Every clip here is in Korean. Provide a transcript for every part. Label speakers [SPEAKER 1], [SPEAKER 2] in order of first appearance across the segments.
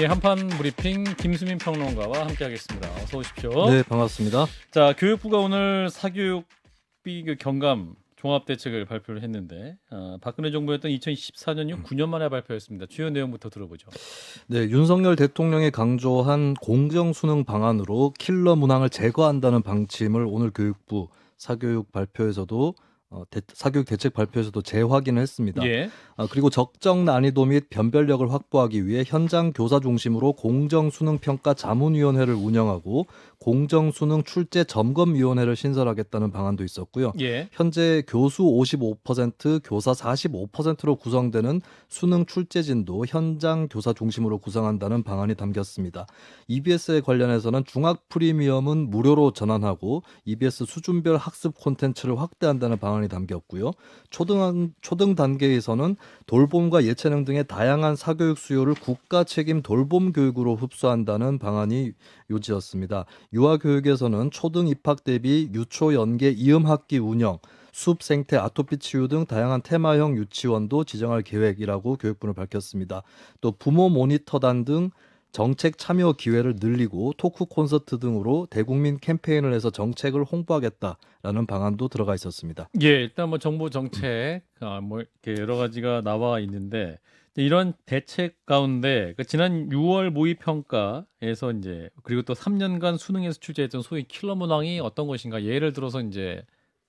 [SPEAKER 1] 예, 한판 브리핑 김수민 평론가와 함께하겠습니다. 어서 오십시오. 네, 반갑습니다. 자, 교육부가 오늘 사교육비 경감 종합 대책을 발표를 했는데 어, 박근혜 정부였던 2014년이 9년 만에 발표했습니다. 주요 내용부터 들어보죠.
[SPEAKER 2] 네, 윤석열 대통령이 강조한 공정 수능 방안으로 킬러 문항을 제거한다는 방침을 오늘 교육부 사교육 발표에서도 어, 대, 사교육 대책 발표에서도 재확인을 했습니다. 예. 아, 그리고 적정 난이도 및 변별력을 확보하기 위해 현장 교사 중심으로 공정 수능 평가 자문위원회를 운영하고 공정수능 출제 점검위원회를 신설하겠다는 방안도 있었고요. 예. 현재 교수 55%, 교사 45%로 구성되는 수능 출제진도 현장 교사 중심으로 구성한다는 방안이 담겼습니다. EBS에 관련해서는 중학 프리미엄은 무료로 전환하고 EBS 수준별 학습 콘텐츠를 확대한다는 방안이 담겼고요. 초등 초등 단계에서는 돌봄과 예체능 등의 다양한 사교육 수요를 국가 책임 돌봄 교육으로 흡수한다는 방안이 요지였습니다. 유아교육에서는 초등 입학 대비 유초 연계 이음학기 운영, 숲 생태 아토피 치유 등 다양한 테마형 유치원도 지정할 계획이라고 교육부는 밝혔습니다. 또 부모 모니터단 등 정책 참여 기회를 늘리고 토크 콘서트 등으로 대국민 캠페인을 해서 정책을 홍보하겠다라는 방안도 들어가 있었습니다.
[SPEAKER 1] 예, 일단 뭐 정부 정책 아, 뭐 이렇게 여러 가지가 나와 있는데 이런 대책 가운데 그 지난 6월 모의 평가에서 이제 그리고 또 3년간 수능에서 출제했던 소위 킬러 문항이 어떤 것인가 예를 들어서 이제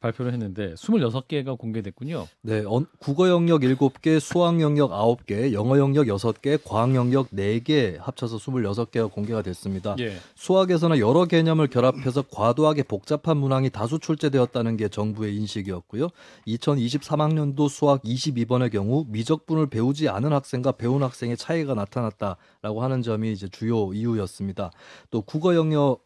[SPEAKER 1] 발표를 했는데 26개가 공개됐군요.
[SPEAKER 2] 네, 국어 영역 7개, 수학 영역 9개, 영어 영역 6개, 과학 영역 4개 합쳐서 26개가 공개가 됐습니다. 예. 수학에서는 여러 개념을 결합해서 과도하게 복잡한 문항이 다수 출제되었다는 게 정부의 인식이었고요. 2023학년도 수학 22번의 경우 미적분을 배우지 않은 학생과 배운 학생의 차이가 나타났다라고 하는 점이 이제 주요 이유였습니다. 또 국어 영역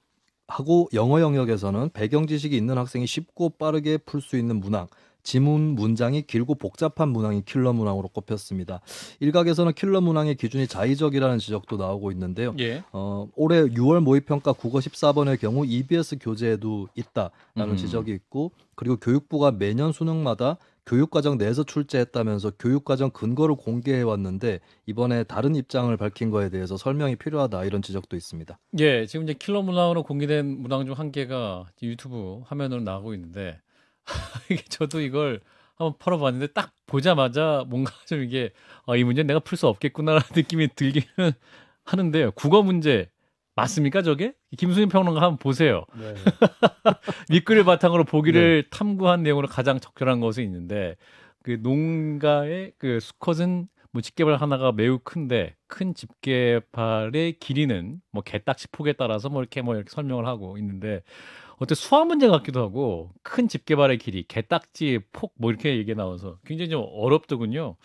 [SPEAKER 2] 하고 영어 영역에서는 배경 지식이 있는 학생이 쉽고 빠르게 풀 수 있는 문항, 지문 문장이 길고 복잡한 문항이 킬러 문항으로 꼽혔습니다. 일각에서는 킬러 문항의 기준이 자의적이라는 지적도 나오고 있는데요. 예. 어, 올해 6월 모의평가 국어 14번의 경우 EBS 교재에도 있다라는 음. 지적이 있고 그리고 교육부가 매년 수능마다 교육과정 내에서 출제했다면서 교육과정 근거를 공개해 왔는데 이번에 다른 입장을 밝힌 거에 대해서 설명이 필요하다 이런 지적도 있습니다.
[SPEAKER 1] 예, 지금 이제 킬러 문항으로 공개된 문항 중 한 개가 유튜브 화면으로 나오고 있는데 저도 이걸 한번 풀어봤는데 딱 보자마자 뭔가 좀 이게 아, 이 문제 내가 풀 수 없겠구나라는 느낌이 들기는 하는데요. 국어 문제 맞습니까 저게? 김수인 평론가 한번 보세요. 네. 미끄를 바탕으로 보기를 네. 탐구한 내용으로 가장 적절한 것은 있는데 그 농가의 그 수컷은 뭐 집게발 하나가 매우 큰데 큰 집게발의 길이는 뭐 개딱지 폭에 따라서 뭐 이렇게 뭐 이렇게 설명을 하고 있는데 어때 수화 문제 같기도 하고 큰 집게발의 길이 개딱지 폭 뭐 이렇게 얘기 나와서 굉장히 좀 어렵더군요.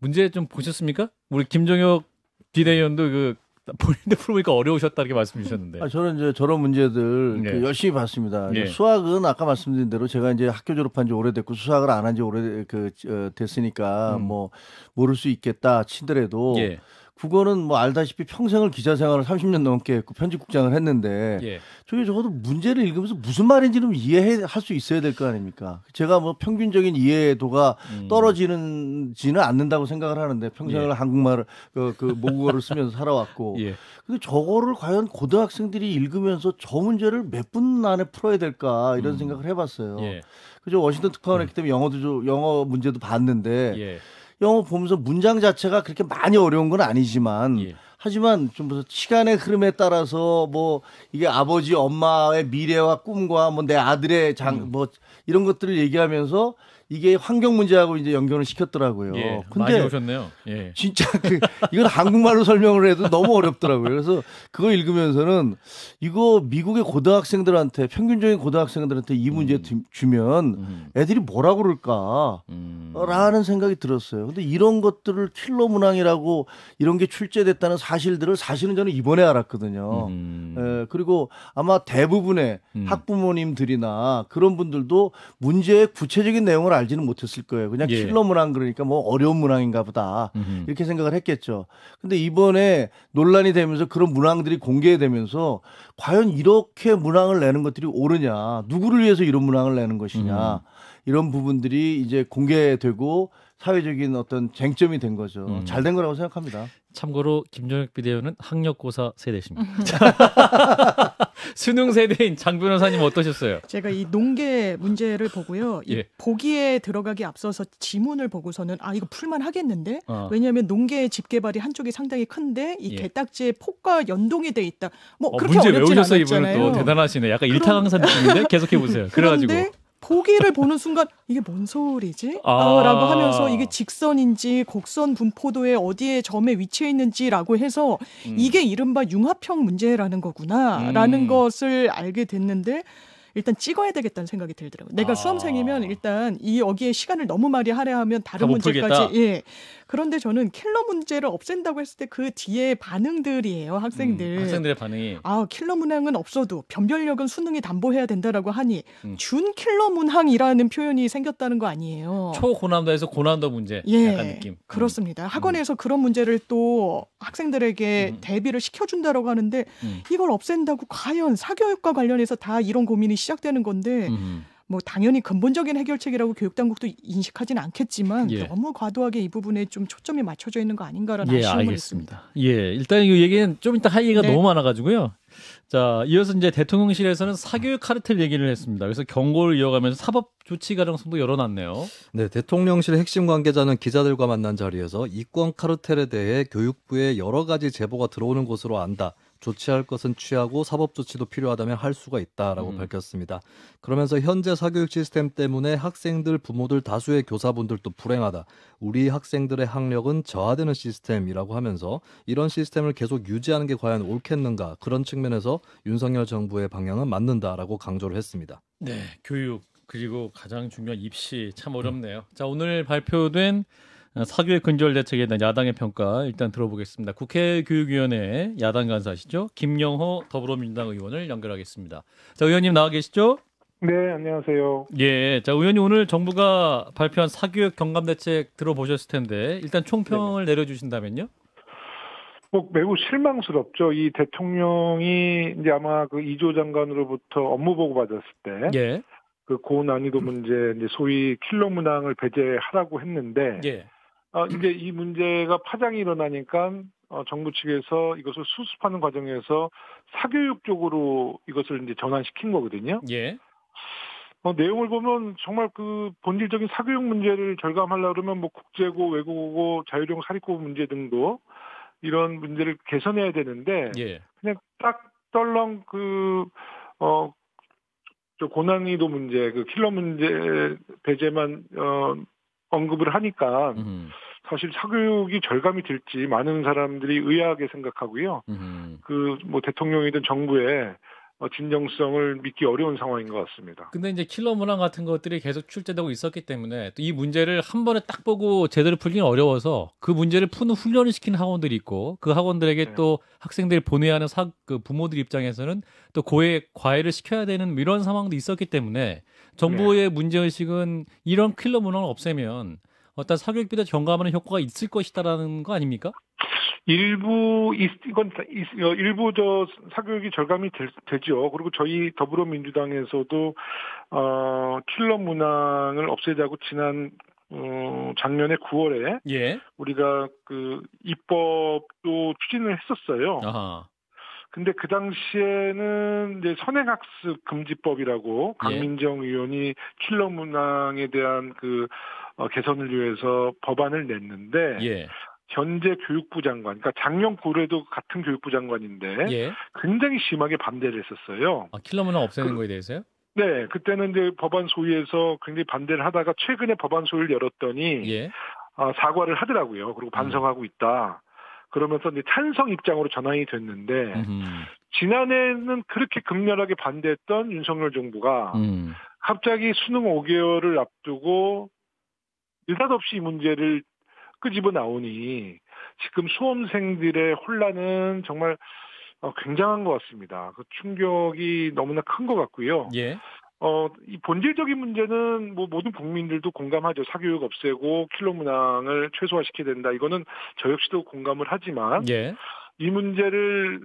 [SPEAKER 1] 문제 좀 보셨습니까? 우리 김종혁 비대위원도 그 본인도 풀어보니까 어려우셨다 이렇게 말씀 주셨는데.
[SPEAKER 3] 아, 저는 이제 저런 문제들 그 네. 그 열심히 봤습니다. 네. 수학은 아까 말씀드린 대로 제가 이제 학교 졸업한 지 오래됐고 수학을 안 한 지 오래 그 어, 됐으니까 음. 뭐 모를 수 있겠다 치더라도 예. 국어는 뭐 알다시피 평생을 기자 생활을 30년 넘게 했고 편집국장을 했는데 예. 저게 적어도 문제를 읽으면서 무슨 말인지는 이해할 수 있어야 될 거 아닙니까? 제가 뭐 평균적인 이해도가 음. 떨어지는지는 않는다고 생각을 하는데 평생을 예. 한국말을 그, 그 모국어를 쓰면서 살아왔고 예. 근데 저거를 과연 고등학생들이 읽으면서 저 문제를 몇 분 안에 풀어야 될까 이런 음. 생각을 해봤어요. 예. 그죠 워싱턴 특파원했기 예. 때문에 영어도 영어 문제도 봤는데. 예. 영어 보면서 문장 자체가 그렇게 많이 어려운 건 아니지만 예. 하지만 좀 무슨 시간의 흐름에 따라서 뭐 이게 아버지 엄마의 미래와 꿈과 뭐 내 아들의 장뭐 음. 뭐 이런 것들을 얘기하면서 이게 환경 문제하고 이제 연결을 시켰더라고요. 예, 근데 많이 오셨네요. 예. 진짜 그 이건 한국말로 설명을 해도 너무 어렵더라고요. 그래서 그거 읽으면서는 이거 미국의 고등학생들한테 평균적인 고등학생들한테 이 문제 음. 주면 음. 애들이 뭐라 그럴까라는 음. 생각이 들었어요. 근데 이런 것들을 킬러 문항이라고 이런 게 출제됐다는 사실들을 사실은 저는 이번에 알았거든요. 음. 에, 예, 그리고 아마 대부분의 음. 학부모님들이나 그런 분들도 문제의 구체적인 내용을 알 알지는 못했을 거예요. 그냥 예. 킬러 문항 그러니까 뭐 어려운 문항인가 보다 음흠. 이렇게 생각을 했겠죠. 근데 이번에 논란이 되면서 그런 문항들이 공개되면서 과연 이렇게 문항을 내는 것들이 옳으냐, 누구를 위해서 이런 문항을 내는 것이냐 음. 이런 부분들이 이제 공개되고 사회적인 어떤 쟁점이 된 거죠. 음. 잘된 거라고 생각합니다.
[SPEAKER 1] 참고로 김종혁 비대위원은 학력고사 세대십니다. 음. 수능 세대인 장 변호사님 어떠셨어요?
[SPEAKER 4] 제가 이 농계 문제를 보고요. 예. 보기에 들어가기 앞서서 지문을 보고서는 아 이거 풀만 하겠는데 어. 왜냐하면 농계의 집개발이 한쪽이 상당히 큰데 이 예. 개딱지의 폭과 연동이 돼 있다. 뭐 어, 그렇게 문제 어렵진 외우셨어 요 이분은 또
[SPEAKER 1] 대단하시네. 약간 그럼... 일타강사 느낌인데 계속해 보세요. 그래가지고
[SPEAKER 4] 고기를 보는 순간 이게 뭔 소리지? 아~ 라고 하면서 이게 직선인지 곡선 분포도의 어디에 점에 위치해 있는지라고 해서 음. 이게 이른바 융합형 문제라는 거구나라는 음. 것을 알게 됐는데 일단 찍어야 되겠다는 생각이 들더라고요. 내가 아~ 수험생이면 일단 이 여기에 시간을 너무 많이 할애하면 다른 문제까지 예. 그런데 저는 킬러 문제를 없앤다고 했을 때 그 뒤에 반응들이에요 학생들. 음, 학생들의 반응이. 아 킬러 문항은 없어도 변별력은 수능이 담보해야 된다라고 하니 음. 준 킬러 문항이라는 표현이 생겼다는 거 아니에요.
[SPEAKER 1] 초고난도에서 고난도 문제 예, 약간 느낌. 음.
[SPEAKER 4] 그렇습니다. 음. 학원에서 음. 그런 문제를 또 학생들에게 음. 대비를 시켜준다라고 하는데 이걸 없앤다고 과연 사교육과 관련해서 다 이런 고민이 시작되는 건데. 뭐 당연히 근본적인 해결책이라고 교육당국도 인식하지는 않겠지만 예. 너무 과도하게 이 부분에 좀 초점이 맞춰져 있는 거 아닌가라는 예, 아쉬움을 알겠습니다.
[SPEAKER 1] 했습니다. 예, 일단 이 얘기는 좀 이따 할 얘기가 네. 너무 많아가지고요. 자, 이어서 이제 대통령실에서는 사교육
[SPEAKER 2] 카르텔 얘기를 했습니다. 그래서 경고를 이어가면서 사법 조치 가능성도 열어놨네요. 네, 대통령실 핵심 관계자는 기자들과 만난 자리에서 이권 카르텔에 대해 교육부에 여러 가지 제보가 들어오는 것으로 안다. 조치할 것은 취하고 사법 조치도 필요하다면 할 수가 있다라고 음. 밝혔습니다. 그러면서 현재 사교육 시스템 때문에 학생들 부모들 다수의 교사분들도 불행하다. 우리 학생들의 학력은 저하되는 시스템이라고 하면서 이런 시스템을 계속 유지하는 게 과연 옳겠는가 그런 측면에서 윤석열 정부의 방향은 맞는다라고 강조를 했습니다.
[SPEAKER 1] 네, 교육 그리고 가장 중요한 입시 참 어렵네요. 음. 자, 오늘 발표된 사교육 근절 대책에 대한 야당의 평가 일단 들어보겠습니다. 국회 교육위원회 야당 간사시죠? 김영호 더불어민주당 의원을 연결하겠습니다. 자, 의원님 나와 계시죠? 네, 안녕하세요. 예, 자 의원님 오늘 정부가 발표한 사교육 경감 대책 들어보셨을 텐데 일단 총평을 네. 내려주신다면요?
[SPEAKER 5] 뭐 매우 실망스럽죠. 이 대통령이 이제 아마 그 이조 장관으로부터 업무 보고 받았을 때. 예. 그 고난이도 문제, 이제 소위 킬러 문항을 배제하라고 했는데, 예. 어, 이제 이 문제가 파장이 일어나니까 어, 정부 측에서 이것을 수습하는 과정에서 사교육 쪽으로 이것을 이제 전환시킨 거거든요. 예. 어, 내용을 보면 정말 그 본질적인 사교육 문제를 절감하려 그러면 뭐 국제고 외국어고 자율형 사립고 문제 등도 이런 문제를 개선해야 되는데 예. 그냥 딱 떨렁 그어 저 고난이도 문제, 그 킬러 문제 배제만 어 언급을 하니까 음. 사실 사교육이 절감이 될지 많은 사람들이 의아하게 생각하고요. 음. 그뭐 대통령이든 정부의 어, 진정성을 믿기 어려운 상황인 것 같습니다.
[SPEAKER 1] 근데 이제 킬러 문항 같은 것들이 계속 출제되고 있었기 때문에 또 이 문제를 한 번에 딱 보고 제대로 풀기는 어려워서 그 문제를 푸는 훈련을 시킨 학원들이 있고 그 학원들에게 네. 또 학생들 보내야 하는 사, 그 부모들 입장에서는 또 고해 과외를 시켜야 되는 이런 상황도 있었기 때문에 정부의 네. 문제 의식은 이런 킬러 문항을 없애면
[SPEAKER 5] 어떤 사교육비도
[SPEAKER 1] 경감하는 효과가 있을 것이다라는 거 아닙니까?
[SPEAKER 5] 일부 이건 어, 일부 저 사교육이 절감이 되, 죠 그리고 저희 더불어민주당에서도 어 킬러 문항을 없애자고 지난 어 작년에 9월에 예. 우리가 그 입법도 추진을 했었어요. 아하. 근데 그 당시에는 이제 선행학습 금지법이라고 예. 강민정 예. 의원이 킬러 문항에 대한 그 어, 개선을 위해서 법안을 냈는데 예. 현재 교육부 장관, 그러니까 작년 9월에도 같은 교육부 장관인데 예. 굉장히 심하게 반대를 했었어요. 아,
[SPEAKER 1] 킬러 문화 없애는 그, 거에 대해서요?
[SPEAKER 5] 네, 그때는 이제 법안 소위에서 굉장히 반대를 하다가 최근에 법안 소위를 열었더니 예. 아, 사과를 하더라고요. 그리고 음. 반성하고 음. 있다. 그러면서 이제 찬성 입장으로 전환이 됐는데 음. 지난해는 그렇게 극렬하게 반대했던 윤석열 정부가 음. 갑자기 수능 5개월을 앞두고 느닷없이 이 문제를 끄집어 나오니 지금 수험생들의 혼란은 정말 어, 굉장한 것 같습니다. 그 충격이 너무나 큰 것 같고요. 예. 어, 이 본질적인 문제는 뭐 모든 국민들도 공감하죠. 사교육 없애고 킬로 문항을 최소화시켜야 된다. 이거는 저 역시도 공감을 하지만 예. 이 문제를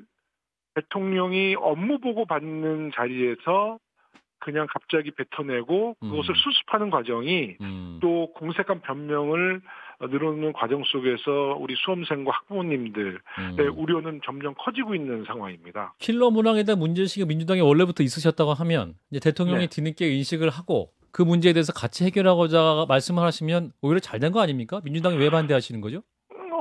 [SPEAKER 5] 대통령이 업무 보고 받는 자리에서 그냥 갑자기 뱉어내고 그것을 음. 수습하는 과정이 음. 또 공색한 변명을 늘어놓는 과정 속에서 우리 수험생과 학부모님들의 음. 네, 우려는 점점 커지고 있는 상황입니다.
[SPEAKER 1] 킬러 문항에 대한 문제의식이 민주당에 원래부터 있으셨다고 하면 이제 대통령이 네. 뒤늦게 인식을 하고 그 문제에 대해서 같이 해결하고자 말씀을 하시면 오히려 잘 된 거 아닙니까? 민주당이 왜 반대하시는 거죠?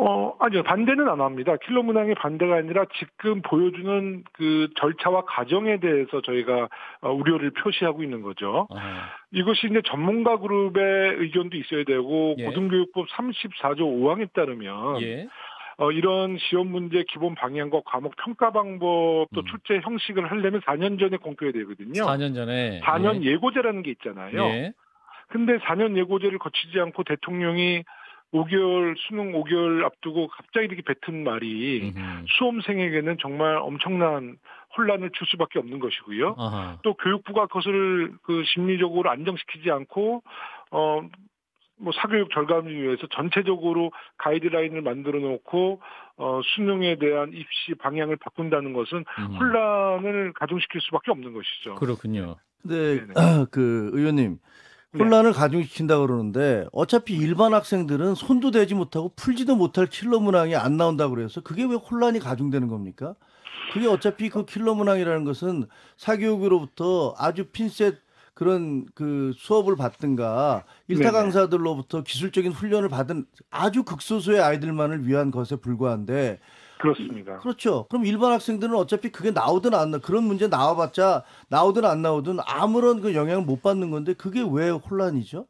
[SPEAKER 5] 어, 아니요. 반대는 안 합니다. 킬러 문항의 반대가 아니라 지금 보여주는 그 절차와 과정에 대해서 저희가 어, 우려를 표시하고 있는 거죠. 아. 이것이 이제 전문가 그룹의 의견도 있어야 되고 예. 고등교육법 34조 5항에 따르면 예. 어, 이런 시험 문제 기본 방향과 과목 평가 방법도 음. 출제 형식을 하려면 4년 전에 공표해야 되거든요.
[SPEAKER 1] 4년 전에 4년 예.
[SPEAKER 5] 고제라는게 있잖아요. 예. 근데 4년 예고제를 거치지 않고 대통령이 5개월 수능 5개월 앞두고 갑자기 이렇게 뱉은 말이 수험생에게는 정말 엄청난 혼란을 줄 수밖에 없는 것이고요. 아하. 또 교육부가 그것을 그 심리적으로 안정시키지 않고 어. 뭐 사교육 절감을 위해서 전체적으로 가이드라인을 만들어 놓고 어 수능에 대한 입시 방향을 바꾼다는 것은 음. 혼란을 가중시킬 수밖에 없는 것이죠.
[SPEAKER 3] 그렇군요. 네, 아, 그 의원님 혼란을 가중시킨다 그러는데 어차피 일반 학생들은 손도 대지 못하고 풀지도 못할 킬러 문항이 안 나온다 그래서 그게 왜 혼란이 가중되는 겁니까? 그게 어차피 그 킬러 문항이라는 것은 사교육으로부터 아주 핀셋 그런 그 수업을 받든가 일타 강사들로부터 기술적인 훈련을 받은 아주 극소수의 아이들만을 위한 것에 불과한데 그렇습니다. 그렇죠. 그럼 일반 학생들은 어차피 그게 나오든 안 나, 그런 문제 나와봤자 나오든 안 나오든 아무런 그 영향을 못 받는 건데 그게 왜 혼란이죠?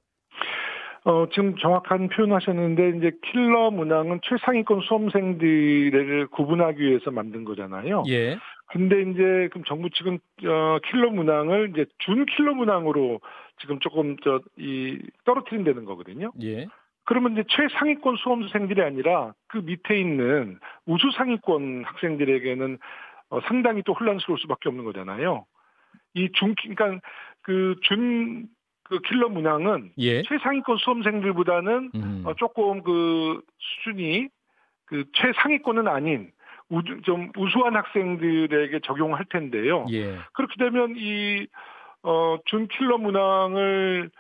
[SPEAKER 3] 어, 지금
[SPEAKER 5] 정확한 표현하셨는데 이제 킬러 문항은 최상위권 수험생들을 구분하기 위해서 만든 거잖아요. 예. 근데 이제 그럼 정부 측은 어, 킬러 문항을 이제 준 킬러 문항으로 지금 조금 저 이 떨어뜨린다는 거거든요. 예. 그러면 이제 최상위권 수험생들이 아니라 그 밑에 있는 우수상위권 학생들에게는 어, 상당히 또 혼란스러울 수밖에 없는 거잖아요. 이 중, 그러니까 그 준, 그 킬러 문항은 예. 최상위권 수험생들보다는 음. 어, 조금 그 수준이 그 최상위권은 아닌 우주, 좀 우수한 학생들에게 적용할 텐데요. 예. 그렇게 되면 이, 어, 준 킬러 문항을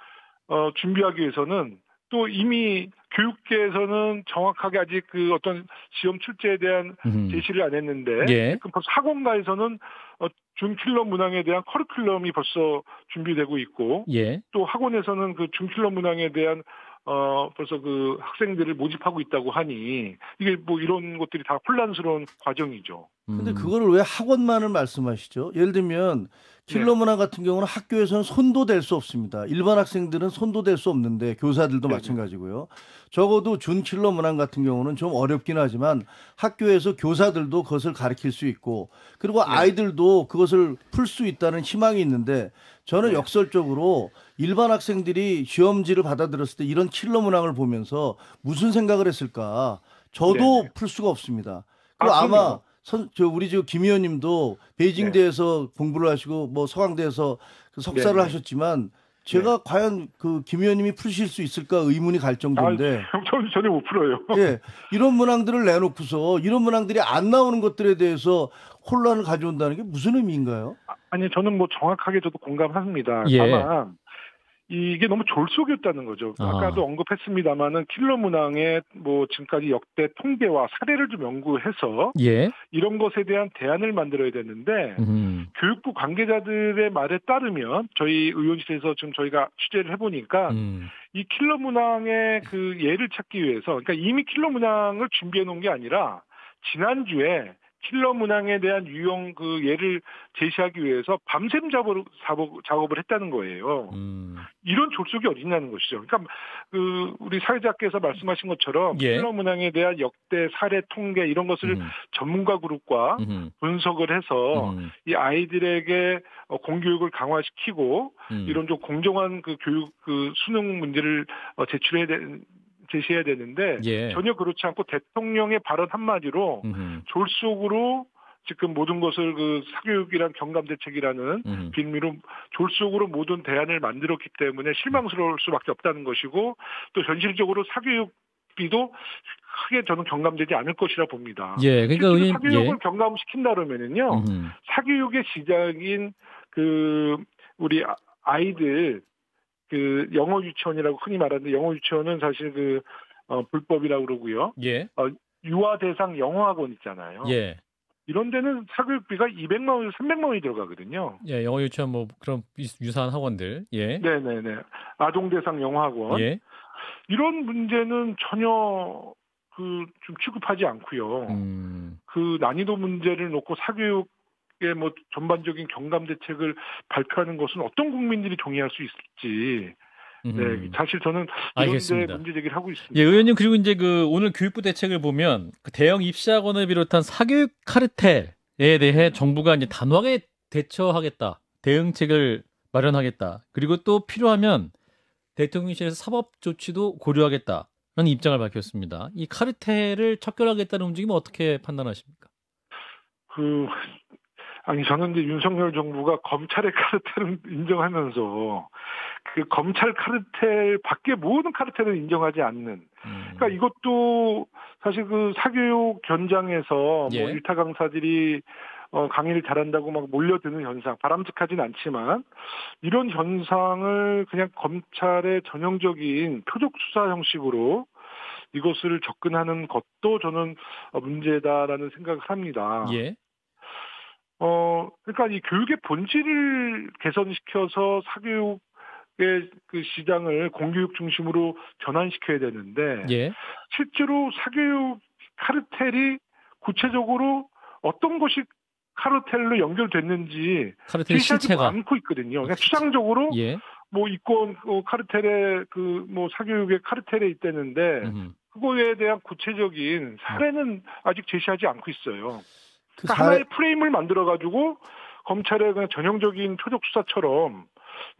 [SPEAKER 5] 어, 준비하기 위해서는 또 이미 교육계에서는 정확하게 아직 그 어떤 시험 출제에 대한 제시를 안 했는데 예. 그럼 벌써 학원가에서는 어, 준킬러 문항에 대한 커리큘럼이 벌써 준비되고 있고 예. 또 학원에서는 그 준킬러 문항에 대한 어, 벌써 그 학생들을 모집하고 있다고 하니 이게 뭐 이런 것들이 다 혼란스러운
[SPEAKER 3] 과정이죠. 음. 근데 그거를 왜 학원만을 말씀하시죠? 예를 들면 진로 네. 문화 같은 경우는 학교에서는 손도 댈 수 없습니다. 일반 학생들은 손도 댈 수 없는데 교사들도 네, 네. 마찬가지고요. 적어도 준킬러 문항 같은 경우는 좀 어렵긴 하지만 학교에서 교사들도 그것을 가르칠 수 있고 그리고 아이들도 그것을 풀 수 있다는 희망이 있는데 저는 네. 역설적으로 일반 학생들이 시험지를 받아들였을 때 이런 킬러 문항을 보면서 무슨 생각을 했을까? 저도 네네. 네. 풀 수가 없습니다. 아, 그리고 아, 마 선, 저 우리 지금 김 의원님도 베이징대에서 네. 공부를 하시고 뭐 서강대에서 그 석사를 네네. 하셨지만 제가 네. 과연 그 김 의원님이 푸실 수 있을까 의문이 갈 정도인데. 아, 저 그 전혀 못 풀어요. 예. 이런 문항들을 내놓고서 이런 문항들이 안 나오는 것들에 대해서 혼란을 가져온다는 게 무슨 의미인가요? 아, 아니 저는 뭐 정확하게 저도 공감합니다. 예. 다만 이게 너무 졸속이었다는 거죠. 아. 아까도 아. 언급했습니다마는
[SPEAKER 5] 킬러 문항의 뭐 지금까지 역대 통계와 사례를 좀 연구해서 예. 이런 것에 대한 대안을 만들어야 되는데 음. 교육부 관계자들의 말에 따르면 저희 의원실에서 지금 저희가 취재를 해보니까 음. 이 킬러 문항의 그 예를 찾기 위해서 그러니까 이미 킬러 문항을 준비해 놓은 게 아니라 지난주에 킬러 문항에 대한 유형 그 예를 제시하기 위해서 밤샘 작업을, 작업을 했다는 거예요. 음. 이런 졸속이 어딨냐는 것이죠. 그러니까 그 우리 사회자께서 말씀하신 것처럼 예. 킬러 문항에 대한 역대 사례 통계 이런 것을 음. 전문가 그룹과 음. 분석을 해서 이 아이들에게 어, 공교육을 강화시키고 음. 이런 좀 공정한 그 교육 그 수능 문제를 어, 제출해야 되는 제시해야 되는데 예. 전혀 그렇지 않고 대통령의 발언 한마디로 음흠. 졸속으로 지금 모든 것을 그 사교육이란 경감 대책이라는 빌미로 졸속으로 모든 대안을 만들었기 때문에 실망스러울 수밖에 없다는 것이고 또 현실적으로 사교육 비도 크게 저는 경감되지 않을 것이라 봅니다. 예, 그러니까 의원, 사교육을 예. 경감시킨다 그러면은요, 음 사교육의 시작인 그 우리 아이들 그 영어 유치원이라고 흔히 말하는데 영어 유치원은 사실 그 어, 불법이라고 그러고요. 예. 어, 유아 대상 영어 학원 있잖아요. 예. 이런 데는 사교육비가 200만 원에서 300만 원이 들어가거든요.
[SPEAKER 1] 예, 영어 유치원 뭐 그런 유사한 학원들. 예.
[SPEAKER 5] 네, 네, 네. 아동 대상 영어 학원. 예. 이런 문제는 전혀 그 좀 취급하지 않고요. 음. 그 난이도 문제를 놓고 사교육 국게뭐 전반적인 경감 대책을 발표하는 것은 어떤 국민들이 동의할 수 있을지 네, 음. 사실 저는 알겠 문제 제기를 하고 있습니다. 예,
[SPEAKER 1] 의원님 그리고 이제 그 오늘 교육부 대책을 보면 그 대형 입시학원을 비롯한 사교육 카르텔에 대해 정부가 이제 단호하게 대처하겠다, 대응책을 마련하겠다, 그리고 또 필요하면 대통령실에서 사법 조치도 고려하겠다라는 입장을 밝혔습니다. 이 카르텔을 척결하겠다는 움직임은 어떻게 판단하십니까?
[SPEAKER 5] 그 아니 저는 이제 윤석열 정부가 검찰의 카르텔을 인정하면서 그 검찰 카르텔 밖에 모든 카르텔을 인정하지 않는 음. 그러니까 이것도 사실 그 사교육 현장에서 뭐 예. 뭐 일타 강사들이 어, 강의를 잘한다고 막 몰려드는 현상, 바람직하진 않지만, 이런 현상을 그냥 검찰의 전형적인 표적 수사 형식으로 이것을 접근하는 것도 저는 문제다라는 생각을 합니다. 예. 어, 그러니까 이 교육의 본질을 개선시켜서 사교육의 그 시장을 공교육 중심으로 전환시켜야 되는데 예. 실제로 사교육 카르텔이 구체적으로 어떤 것이 카르텔로 연결됐는지 카르텔 실체가 많고 있거든요. 그냥 그러니까 아, 추상적으로 예. 뭐 이권 어, 카르텔에그뭐 사교육의 카르텔에 있다는데 음 그거에 대한 구체적인 사례는 아직 제시하지 않고 있어요. 그 그러니까 잘... 하나의 프레임을 만들어 가지고 검찰의 그냥 전형적인 표적 수사처럼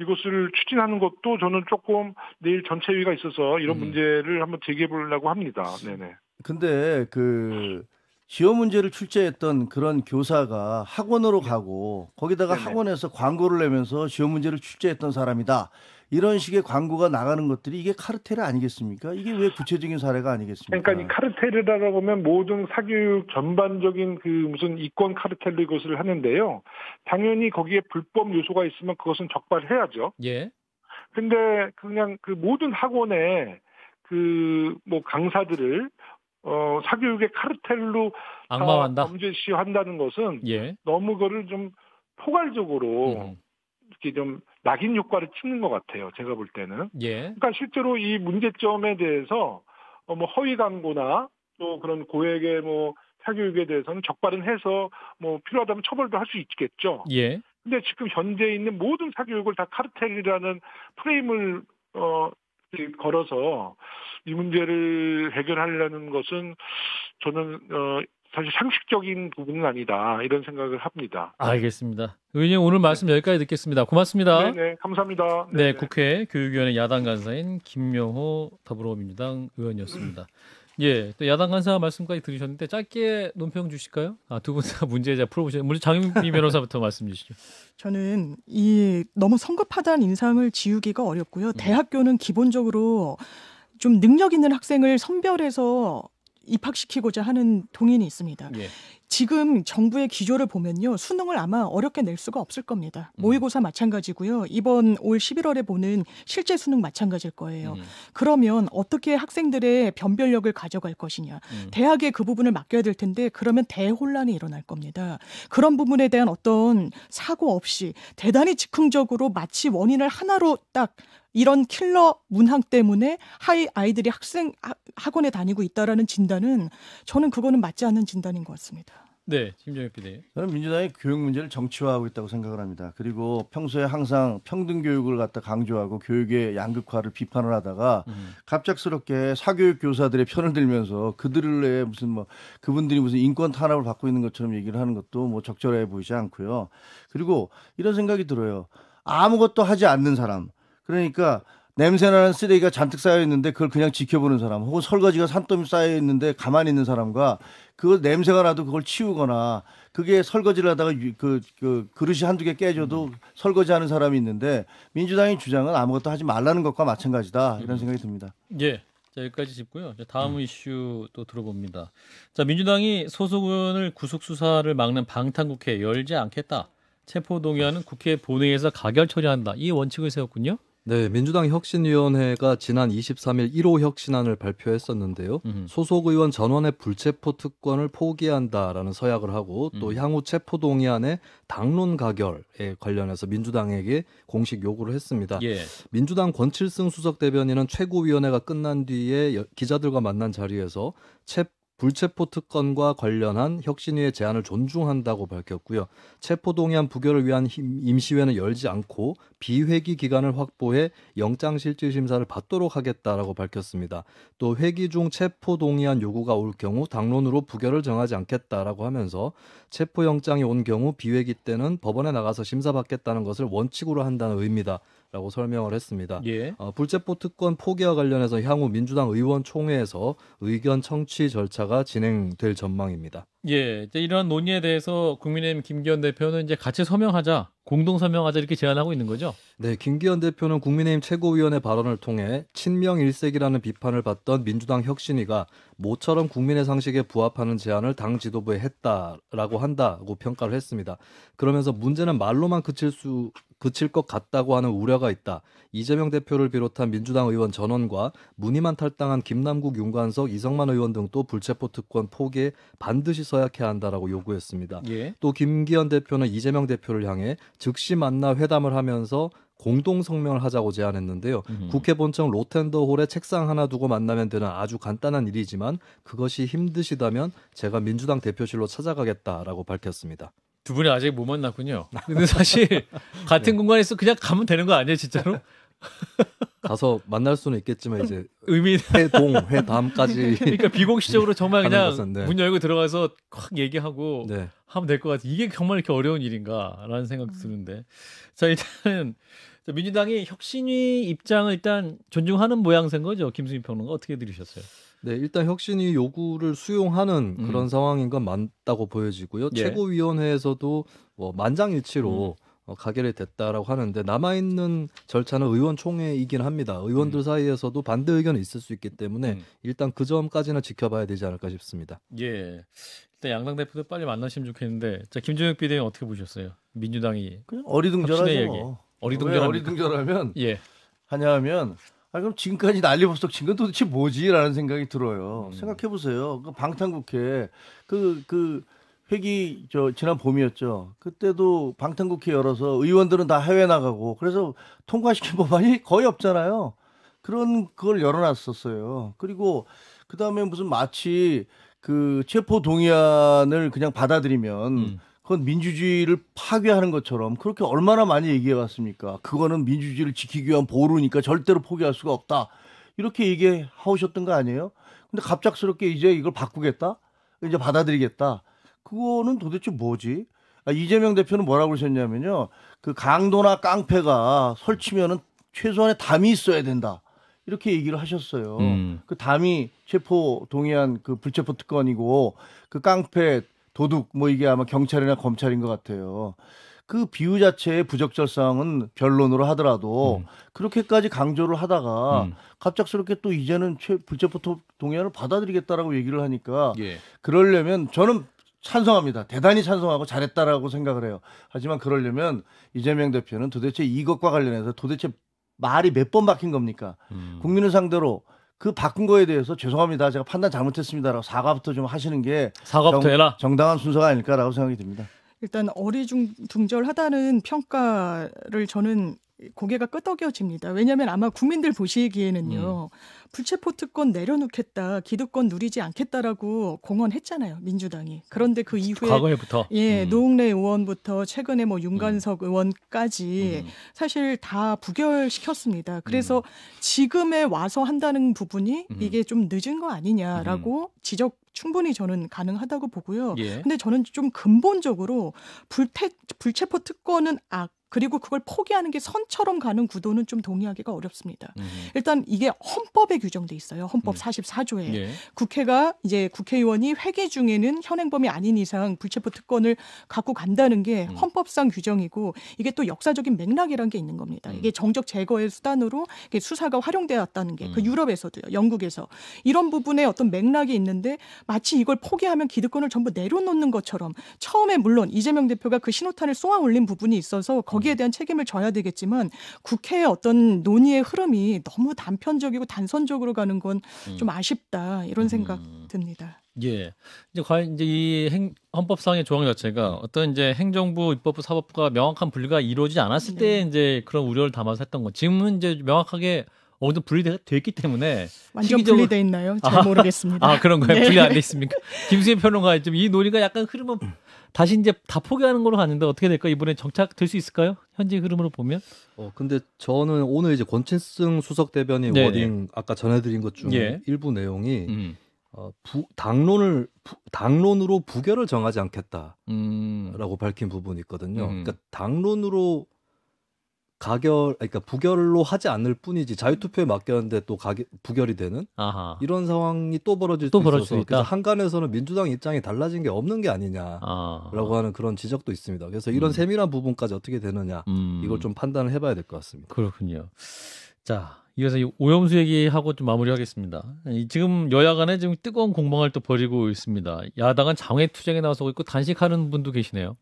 [SPEAKER 5] 이것을 추진하는 것도 저는 조금 내일 전체회의가 있어서 이런 음. 문제를 한번 제기해 보려고 합니다. 네네.
[SPEAKER 3] 근데 그 시험 문제를 출제했던 그런 교사가 학원으로 네. 가고 거기다가 네네. 학원에서 광고를 내면서 시험 문제를 출제했던 사람이다. 이런 음. 식의 광고가 나가는 것들이 이게 카르텔 아니겠습니까? 이게 왜 구체적인 사례가 아니겠습니까?
[SPEAKER 5] 그러니까 이 카르텔이라고 보면 모든 사교육 전반적인 그 무슨 이권 카르텔로 이것을 하는데요. 당연히 거기에 불법 요소가 있으면 그것은 적발해야죠. 예. 근데 그냥 그 모든 학원에 그 뭐 강사들을 어, 사교육의 카르텔로 악마한다. 아, 범죄시한다는 것은 예. 너무 그거를 좀 포괄적으로 음. 이렇게 좀 낙인 효과를 찍는것 같아요. 제가 볼 때는. 예. 그러니까 실제로 이 문제점에 대해서 어, 뭐 허위 광고나 또 그런 고액의 뭐 사교육에 대해서는 적발은 해서 뭐 필요하다면 처벌도 할 수 있겠죠. 예. 근데 지금 현재 있는 모든 사교육을 다 카르텔이라는 프레임을 어 걸어서 이 문제를 해결하려는 것은 저는 어, 사실 상식적인 부분은 아니다 이런 생각을 합니다.
[SPEAKER 1] 알겠습니다. 의원님 오늘 말씀 네. 여기까지 듣겠습니다. 고맙습니다. 네, 네.
[SPEAKER 5] 감사합니다.
[SPEAKER 1] 네, 네 네, 국회 교육위원회 야당 간사인 김명호 더불어민주당 의원이었습니다. 예, 또 야당 간사 말씀까지 들으셨는데 짧게 논평 주실까요? 아, 두 분 다 문제자 풀어보셨는데 먼저 장윤미 변호사부터 말씀 주시죠.
[SPEAKER 4] 저는 이 너무 성급하다는 인상을 지우기가 어렵고요. 음. 대학교는 기본적으로 좀 능력 있는 학생을 선별해서 입학시키고자 하는 동인이 있습니다. 예. 지금 정부의 기조를 보면요. 수능을 아마 어렵게 낼 수가 없을 겁니다. 음. 모의고사 마찬가지고요. 이번 올 11월에 보는 실제 수능 마찬가지일 거예요. 음. 그러면 어떻게 학생들의 변별력을 가져갈 것이냐. 음. 대학에 그 부분을 맡겨야 될 텐데 그러면 대혼란이 일어날 겁니다. 그런 부분에 대한 어떤 사고 없이 대단히 즉흥적으로 마치 원인을 하나로 딱 이런 킬러 문항 때문에 하이 아이들이 학생 학원에 다니고 있다라는 진단은 저는 그거는 맞지 않는 진단인 것 같습니다.
[SPEAKER 3] 네, 김정혁 PD. 저는 민주당이 교육 문제를 정치화하고 있다고 생각을 합니다. 그리고 평소에 항상 평등 교육을 갖다 강조하고 교육의 양극화를 비판을 하다가 음. 갑작스럽게 사교육 교사들의 편을 들면서 그들을 무슨 뭐 그분들이 무슨 인권 탄압을 받고 있는 것처럼 얘기를 하는 것도 뭐 적절해 보이지 않고요. 그리고 이런 생각이 들어요. 아무것도 하지 않는 사람, 그러니까 냄새나는 쓰레기가 잔뜩 쌓여 있는데 그걸 그냥 지켜보는 사람 혹은 설거지가 산더미 쌓여 있는데 가만히 있는 사람과 그 냄새가 나도 그걸 치우거나 그게 설거지를 하다가 그, 그 그릇이 한두 개 깨져도 음. 설거지하는 사람이 있는데 민주당의 주장은 아무것도 하지 말라는 것과 마찬가지다 이런 음. 생각이 듭니다.
[SPEAKER 1] 예. 자, 여기까지 짚고요. 다음 음. 이슈 또 들어봅니다. 자, 민주당이 소속 의원을 구속 수사를 막는 방탄국회 열지 않겠다. 체포 동의안은 국회 본회의에서 가결 처리한다.
[SPEAKER 2] 이 원칙을 세웠군요. 네, 민주당 혁신위원회가 지난 23일 1호 혁신안을 발표했었는데요. 음. 소속 의원 전원의 불체포 특권을 포기한다라는 서약을 하고 또 음. 향후 체포 동의안의 당론 가결에 관련해서 민주당에게 공식 요구를 했습니다. 예. 민주당 권칠승 수석 대변인은 최고위원회가 끝난 뒤에 기자들과 만난 자리에서 체포 불체포 특권과 관련한 혁신위의 제안을 존중한다고 밝혔고요. 체포 동의안 부결을 위한 임시회는 열지 않고 비회기 기간을 확보해 영장실질 심사를 받도록 하겠다라고 밝혔습니다. 또 회기 중 체포 동의안 요구가 올 경우 당론으로 부결을 정하지 않겠다라고 하면서 체포 영장이 온 경우 비회기 때는 법원에 나가서 심사받겠다는 것을 원칙으로 한다는 의미다. 라고 설명을 했습니다. 예. 어, 불체포 특권 포기와 관련해서 향후 민주당 의원 총회에서 의견 청취 절차가 진행될 전망입니다.
[SPEAKER 1] 예, 이제 이러 논의에 대해서 국민의힘 김기현 대표는 이제 같이 서명하자, 공동 서명하자 이렇게 제안하고 있는 거죠?
[SPEAKER 2] 네, 김기현 대표는 국민의힘 최고위원의 발언을 통해 친명 일색이라는 비판을 받던 민주당 혁신위가 모처럼 국민의 상식에 부합하는 제안을 당 지도부에 했다라고 한다고 평가를 했습니다. 그러면서 문제는 말로만 그칠 수 그칠 것 같다고 하는 우려가 있다. 이재명 대표를 비롯한 민주당 의원 전원과 문희만 탈당한 김남국, 윤관석, 이성만 의원 등또 불체포 특권 포기에 반드시 서약해야 한다라고 요구했습니다. 예. 또 김기현 대표는 이재명 대표를 향해 즉시 만나 회담을 하면서 공동 성명을 하자고 제안했는데요. 음. 국회 본청 로텐더홀에 책상 하나 두고 만나면 되는 아주 간단한 일이지만 그것이 힘드시다면 제가 민주당 대표실로 찾아가겠다라고 밝혔습니다.
[SPEAKER 1] 두 분이 아직 못 만났군요. 근데 사실 같은 네. 공간에서 그냥
[SPEAKER 2] 가면 되는 거 아니에요, 진짜로? 가서 만날 수는 있겠지만 이제 의미 회동 회담까지 그러니까 비공식적으로 정말 그냥 것은, 네. 문
[SPEAKER 1] 열고 들어가서 확 얘기하고 네. 하면 될 것 같아. 이게 정말 이렇게 어려운 일인가라는 생각 음. 드는데 자 일단은 민주당이 혁신위 입장을 일단 존중하는 모양새인 거죠. 김수민 평론가 어떻게 들으셨어요?
[SPEAKER 2] 네, 일단 혁신이 요구를 수용하는 음. 그런 상황인 건 맞다고 보여지고요. 예. 최고위원회에서도 뭐 만장일치로 음. 어, 가결이 됐다라고 하는데 남아 있는 절차는 의원총회이긴 합니다. 의원들 음. 사이에서도 반대 의견이 있을 수 있기 때문에 음. 일단 그 점까지는 지켜봐야 되지 않을까 싶습니다.
[SPEAKER 1] 예. 일단 양당 대표들 빨리 만나시면 좋겠는데 자 김종혁 비대위원 어떻게 보셨어요? 민주당이 그냥 어리둥절하죠. 뭐. 어리둥절 어리하면
[SPEAKER 3] 예. 하냐면 아, 그럼 지금까지 난리법석 친 건 도대체 뭐지라는 생각이 들어요. 음. 생각해 보세요. 그 방탄국회 그그 그 회기 저 지난 봄이었죠. 그때도 방탄국회 열어서 의원들은 다 해외 나가고 그래서 통과시킨 법안이 거의 없잖아요. 그런 걸 열어놨었어요. 그리고 그 다음에 무슨 마치 그 체포 동의안을 그냥 받아들이면 음. 그건 민주주의를 파괴하는 것처럼 그렇게 얼마나 많이 얘기해 왔습니까? 그거는 민주주의를 지키기 위한 보루니까 절대로 포기할 수가 없다. 이렇게 얘기하셨던 거 아니에요? 근데 갑작스럽게 이제 이걸 바꾸겠다? 이제 받아들이겠다. 그거는 도대체 뭐지? 아, 이재명 대표는 뭐라고 그러셨냐면요. 그 강도나 깡패가 설치면은 최소한의 담이 있어야 된다. 이렇게 얘기를 하셨어요. 음. 그 담이 체포 동의한 그 불체포 특권이고 그 깡패 도둑 뭐 이게 아마 경찰이나 검찰인 것 같아요. 그 비유 자체의 부적절성은 변론으로 하더라도 음. 그렇게까지 강조를 하다가 음. 갑작스럽게 또 이제는 최, 불체포 동의안을 받아들이겠다라고 얘기를 하니까 예. 그러려면 저는 찬성합니다. 대단히 찬성하고 잘했다라고 생각을 해요. 하지만 그러려면 이재명 대표는 도대체 이것과 관련해서 도대체 말이 몇 번 박힌 겁니까? 음. 국민을 상대로 그 바꾼 거에 대해서 죄송합니다. 제가 판단 잘못했습니다라고 사과부터 좀 하시는 게 사과부터 정, 해라. 정당한 순서가 아닐까라고 생각이 듭니다.
[SPEAKER 4] 일단 어리중 둥절하다는 평가를 저는 고개가 끄덕여집니다. 왜냐하면 아마 국민들 보시기에는요 음. 불체포 특권 내려놓겠다, 기득권 누리지 않겠다라고 공언했잖아요 민주당이. 그런데 그 이후에 과거에부터 예 음. 노웅래 의원부터 최근에 뭐 윤관석 음. 의원까지 음. 사실 다 부결시켰습니다. 그래서 음. 지금에 와서 한다는 부분이 음. 이게 좀 늦은 거 아니냐라고 지적 충분히 저는 가능하다고 보고요. 예. 근데 저는 좀 근본적으로 불태, 불체포 특권은 악 그리고 그걸 포기하는 게 선처럼 가는 구도는 좀 동의하기가 어렵습니다. 음. 일단 이게 헌법에 규정돼 있어요. 헌법 음. 44조에 예. 국회가 이제 국회의원이 회기 중에는 현행범이 아닌 이상 불체포 특권을 갖고 간다는 게 음. 헌법상 규정이고 이게 또 역사적인 맥락이라는게 있는 겁니다. 음. 이게 정적 제거의 수단으로 수사가 활용되었다는 게그 음. 유럽에서도요, 영국에서 이런 부분에 어떤 맥락이 있는데 마치 이걸 포기하면 기득권을 전부 내려놓는 것처럼 처음에 물론 이재명 대표가 그 신호탄을 쏘아 올린 부분이 있어서. 거기에 대한 책임을 져야 되겠지만 국회의 어떤 논의의 흐름이 너무 단편적이고 단선적으로 가는 건좀 음. 아쉽다 이런 음. 생각 듭니다.
[SPEAKER 1] 예. 이제 과연 이제 이 헌법상의 조항 자체가 어떤 이제 행정부, 입법부, 사법부가 명확한 분리가 이루어지지 않았을 네. 때 이제 그런 우려를 담아서 했던 거. 지금은 이제 명확하게 어느 분리돼 있기 때문에 완전 시기적 분리돼
[SPEAKER 4] 있나요? 잘 아, 모르겠습니다. 아 그런 거예요? 네. 분리 안돼
[SPEAKER 1] 있습니까? 김수희 평론가 지금 이 논의가 약간 흐름은 다시 이제 다 포기하는 걸로 갔는데 어떻게 될까 이번에 정착될 수 있을까요? 현재 흐름으로 보면?
[SPEAKER 2] 어 근데 저는 오늘 이제 권친승 수석 대변인 네, 네, 워딩 아까 전해드린 것중 예. 일부 내용이 음. 어, 부, 당론을 부, 당론으로 부결을 정하지 않겠다라고 음. 밝힌 부분이 있거든요. 음. 그러니까 당론으로 가결 그러니까 부결로 하지 않을 뿐이지 자유투표에 맡겼는데 또 가결, 부결이 되는 아하. 이런 상황이 또 벌어질 또수 벌어질 있어서 그래서 한간에서는 민주당 입장이 달라진 게 없는 게 아니냐라고 아하. 하는 그런 지적도 있습니다. 그래서 이런 음. 세밀한 부분까지 어떻게 되느냐 음. 이걸 좀 판단을 해봐야 될 것 같습니다. 그렇군요. 자
[SPEAKER 1] 이어서 이 오염수 얘기하고 좀 마무리하겠습니다. 지금 여야 간에 지금 뜨거운 공방을 또 벌이고 있습니다. 야당은 장외투쟁에 나서고 있고 단식하는
[SPEAKER 2] 분도 계시네요.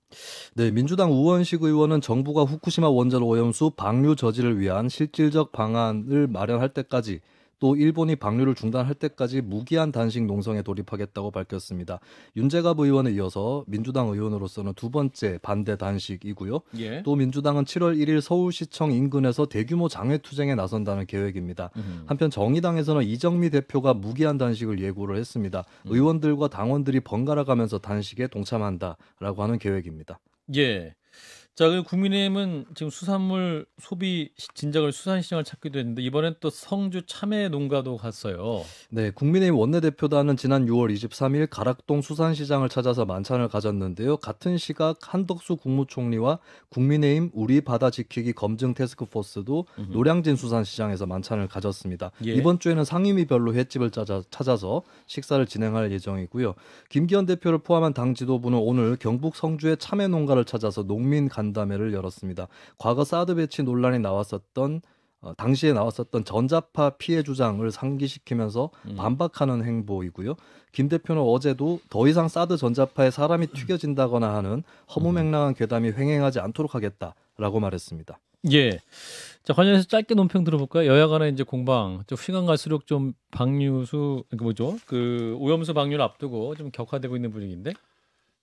[SPEAKER 2] 네, 민주당 우원식 의원은 정부가 후쿠시마 원자로 오염수 방류 저지를 위한 실질적 방안을 마련할 때까지 또 일본이 방류를 중단할 때까지 무기한 단식 농성에 돌입하겠다고 밝혔습니다. 윤재갑 의원에 이어서 민주당 의원으로서는 두 번째 반대 단식이고요. 예. 또 민주당은 7월 1일 서울시청 인근에서 대규모 장외 투쟁에 나선다는 계획입니다. 음. 한편 정의당에서는 이정미 대표가 무기한 단식을 예고를 했습니다. 음. 의원들과 당원들이 번갈아 가면서 단식에 동참한다라고 하는 계획입니다.
[SPEAKER 1] 예. 자, 그리고 국민의힘은 지금 수산물 소비 진작을 수산시장을 찾기도 했는데 이번엔 또 성주 참외 농가도 갔어요.
[SPEAKER 2] 네, 국민의힘 원내대표단은 지난 6월 23일 가락동 수산시장을 찾아서 만찬을 가졌는데요. 같은 시각 한덕수 국무총리와 국민의힘 우리 바다 지키기 검증 테스크포스도 노량진 수산시장에서 만찬을 가졌습니다. 예. 이번 주에는 상임위별로 횟집을 찾아, 서 식사를 진행할 예정이고요. 김기현 대표를 포함한 당 지도부는 오늘 경북 성주의 참외 농가를 찾아서 농민 간 간담회를 열었습니다. 과거 사드 배치 논란이 나왔었던 어, 당시에 나왔었던 전자파 피해 주장을 상기시키면서 음. 반박하는 행보이고요. 김 대표는 어제도 더 이상 사드 전자파에 사람이 튀겨진다거나 하는 허무맹랑한 괴담이 횡행하지 않도록 하겠다라고 말했습니다.
[SPEAKER 1] 예. 자, 관련해서 짧게 논평 들어볼까요? 여야 간의 이제 공방. 좀 시간 갈수록 좀 방류수, 그 뭐죠? 그 오염수 방류를 앞두고 좀 격화되고 있는 분위기인데?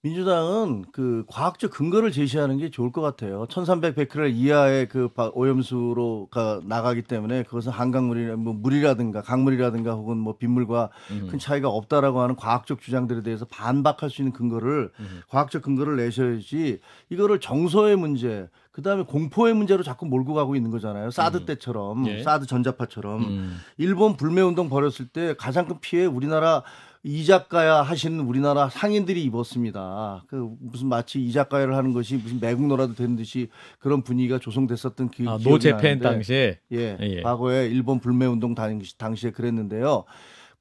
[SPEAKER 3] 민주당은 그 과학적 근거를 제시하는 게 좋을 것 같아요. 1,300 베크렐 이하의 그 오염수로가 나가기 때문에 그것은 한강물이나 뭐 물이라든가 강물이라든가 혹은 뭐 빗물과 음. 큰 차이가 없다라고 하는 과학적 주장들에 대해서 반박할 수 있는 근거를 음. 과학적 근거를 내셔야지 이거를 정서의 문제 그다음에 공포의 문제로 자꾸 몰고 가고 있는 거잖아요. 사드 음. 때처럼 예. 사드 전자파처럼 음. 일본 불매 운동 벌였을 때 가장 큰 피해 우리나라 이작가야 하시는 우리나라 상인들이 입었습니다. 그 무슨 마치 이작가야를 하는 것이 무슨 매국노라도 된 듯이 그런 분위기가 조성됐었던 기, 아, 노재팬 당시에 예, 예, 예, 과거에 일본 불매 운동 당시, 당시에 그랬는데요.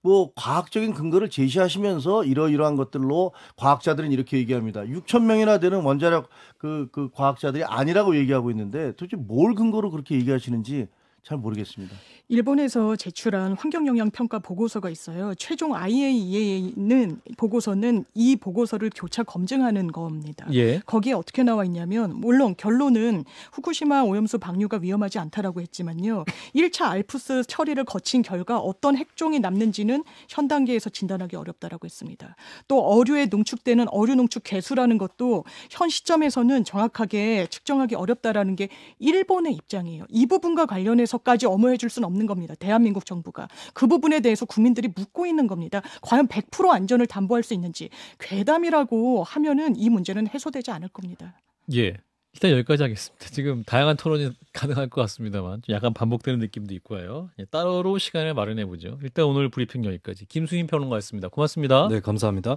[SPEAKER 3] 뭐 과학적인 근거를 제시하시면서 이러이러한 것들로 과학자들은 이렇게 얘기합니다. 6천 명이나 되는 원자력 그그 그 과학자들이 아니라고 얘기하고 있는데 도대체 뭘 근거로 그렇게 얘기하시는지 잘 모르겠습니다.
[SPEAKER 4] 일본에서 제출한 환경영향평가 보고서가 있어요. 최종 IAEA는 보고서는 이 보고서를 교차 검증하는 겁니다. 예. 거기에 어떻게 나와 있냐면 물론 결론은 후쿠시마 오염수 방류가 위험하지 않다라고 했지만요. 1차 알프스 처리를 거친 결과 어떤 핵종이 남는지는 현 단계에서 진단하기 어렵다라고 했습니다. 또 어류에 농축되는 어류 농축 개수라는 것도 현 시점에서는 정확하게 측정하기 어렵다라는 게 일본의 입장이에요. 이 부분과 관련해서 대해서까지 엄호해 줄 수는 없는 겁니다. 대한민국 정부가 그 부분에 대해서 국민들이 묻고 있는 겁니다. 과연 100% 안전을 담보할 수 있는지 괴담이라고 하면은 이 문제는 해소되지 않을 겁니다.
[SPEAKER 1] 예. 일단 여기까지 하겠습니다. 지금 다양한 토론이 가능할 것 같습니다만 좀 약간 반복되는 느낌도 있고요. 예, 따로 시간을 마련해 보죠. 일단 오늘 브리핑 여기까지 김수인 평론가였습니다. 고맙습니다. 네, 감사합니다.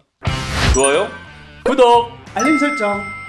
[SPEAKER 3] 좋아요, 구독, 알림
[SPEAKER 4] 설정.